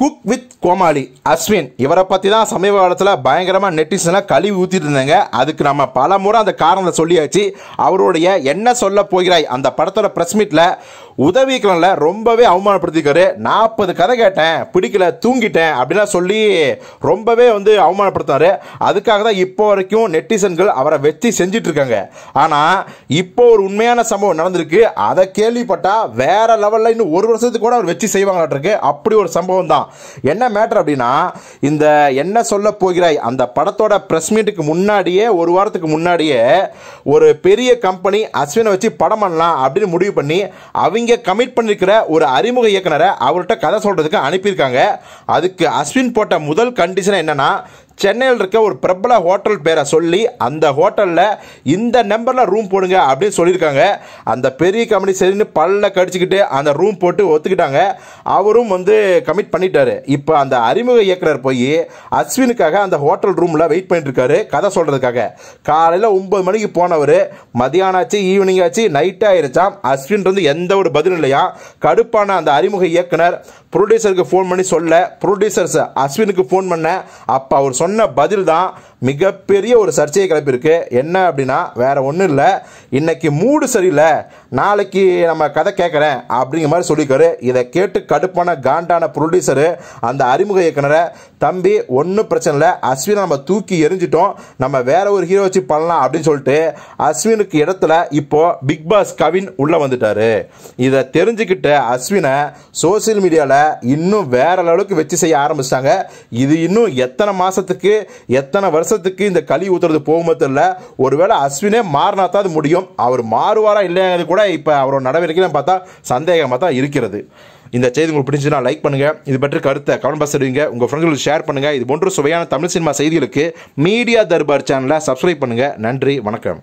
cook with கோமாளி அஸ்வின் இவரை பற்றி தான் சமீப காலத்தில் பயங்கரமாக நெட்டிசனாக கழுவி ஊற்றிட்டு இருந்தாங்க அதுக்கு நம்ம பல முறை அந்த காரணத்தை சொல்லியாச்சு அவருடைய என்ன சொல்ல போகிறாய் அந்த படத்தோட ப்ரெஸ் மீட்டில் உதவிக்கலனில் ரொம்பவே அவமானப்படுத்திக்கிறாரு நாற்பது கதை கேட்டேன் பிடிக்கல தூங்கிட்டேன் அப்படிலாம் சொல்லி ரொம்பவே வந்து அவமானப்படுத்தினார் அதுக்காக தான் இப்போ வரைக்கும் நெட்டிசன்கள் அவரை வெற்றி செஞ்சிட்டு இருக்காங்க ஆனால் இப்போ ஒரு உண்மையான சம்பவம் நடந்திருக்கு அதை கேள்விப்பட்டால் வேற லெவலில் இன்னும் ஒரு வருஷத்துக்கு கூட அவர் வெற்றி செய்வாங்களாட்டிருக்கு அப்படி ஒரு சம்பவம் தான் என்ன மேட்ரு அப்படின்னா இந்த என்ன சொல்ல போகிறாய் அந்த படத்தோட ப்ரெஸ் மீட்டுக்கு முன்னாடியே ஒரு வாரத்துக்கு முன்னாடியே ஒரு பெரிய கம்பெனி அஸ்வினை வச்சு படம் பண்ணலாம் அப்படின்னு முடிவு பண்ணி அவங்க கமிட் பண்ணியிருக்கிற ஒரு அறிமுக இயக்குனரை அவர்கிட்ட கதை சொல்கிறதுக்கு அனுப்பியிருக்காங்க அதுக்கு அஸ்வின் போட்ட முதல் கண்டிஷன் என்னென்னா சென்னையில் இருக்க ஒரு பிரபல ஹோட்டல் பேரை சொல்லி அந்த ஹோட்டலில் இந்த நம்பரில் ரூம் போடுங்க அப்படின்னு சொல்லியிருக்காங்க அந்த பெரிய கம்பெனி சரின்னு பல்ல கடிச்சிக்கிட்டு அந்த ரூம் போட்டு ஒத்துக்கிட்டாங்க அவரும் வந்து கமிட் பண்ணிட்டாரு இப்போ அந்த அறிமுக இயக்குனர் போய் அஸ்வினுக்காக அந்த ஹோட்டல் ரூமில் வெயிட் பண்ணிட்டு இருக்காரு கதை சொல்கிறதுக்காக காலையில் ஒம்பது மணிக்கு போனவர் மதியானம் ஆச்சு ஈவினிங் ஆச்சு நைட் ஆயிருச்சாம் அஸ்வின் வந்து எந்த ஒரு பதிலும் இல்லையா கடுப்பான அந்த அறிமுக இயக்குனர் ப்ரொடியூசருக்கு ஃபோன் பண்ணி சொல்ல ப்ரொடியூசர்ஸ் அஸ்வினுக்கு ஃபோன் பண்ண அப்போ அவர் சொன்ன சொன்ன பதில் தான் மிகப்பெரிய ஒரு சர்ச்சையை கிளப்பியிருக்கு என்ன அப்படின்னா வேறு ஒன்றும் இல்லை இன்றைக்கி மூடு சரியில்லை நாளைக்கு நம்ம கதை கேட்குறேன் அப்படிங்கிற மாதிரி சொல்லிக்காரு இதை கேட்டு கடுப்பான காண்டான ப்ரொடியூசரு அந்த அறிமுக இயக்குனரை தம்பி ஒன்றும் பிரச்சனை இல்லை அஸ்வினை நம்ம தூக்கி எரிஞ்சிட்டோம் நம்ம வேற ஒரு ஹீரோ வச்சு பண்ணலாம் அப்படின்னு சொல்லிட்டு அஸ்வினுக்கு இடத்துல இப்போது பிக் பாஸ் கவின் உள்ளே வந்துட்டாரு இதை தெரிஞ்சுக்கிட்டு அஸ்வினை சோசியல் மீடியாவில் இன்னும் வேற அளவுக்கு வச்சு செய்ய ஆரம்பிச்சிட்டாங்க இது இன்னும் எத்தனை மாதத்துக்கு எத்தனை வருஷம் வருஷத்துக்கு இந்த களி ஊத்துறது போகுமோ தெரியல ஒருவேளை அஸ்வினே மாறினா தான் அது முடியும் அவர் மாறுவாரா இல்லைங்கிறது கூட இப்போ அவரோட நடவடிக்கைலாம் பார்த்தா சந்தேகமாக தான் இருக்கிறது இந்த செய்தி உங்களுக்கு பிடிச்சதுனா லைக் பண்ணுங்கள் இது பற்றி கருத்தை கமெண்ட் பஸ் எடுங்க உங்கள் ஃப்ரெண்ட்ஸ்களுக்கு ஷேர் பண்ணுங்கள் இது போன்ற சுவையான தமிழ் சினிமா செய்திகளுக்கு மீடியா தர்பார் சேனலை சப்ஸ்கிரைப் பண்ணுங்கள் நன்றி வணக்கம்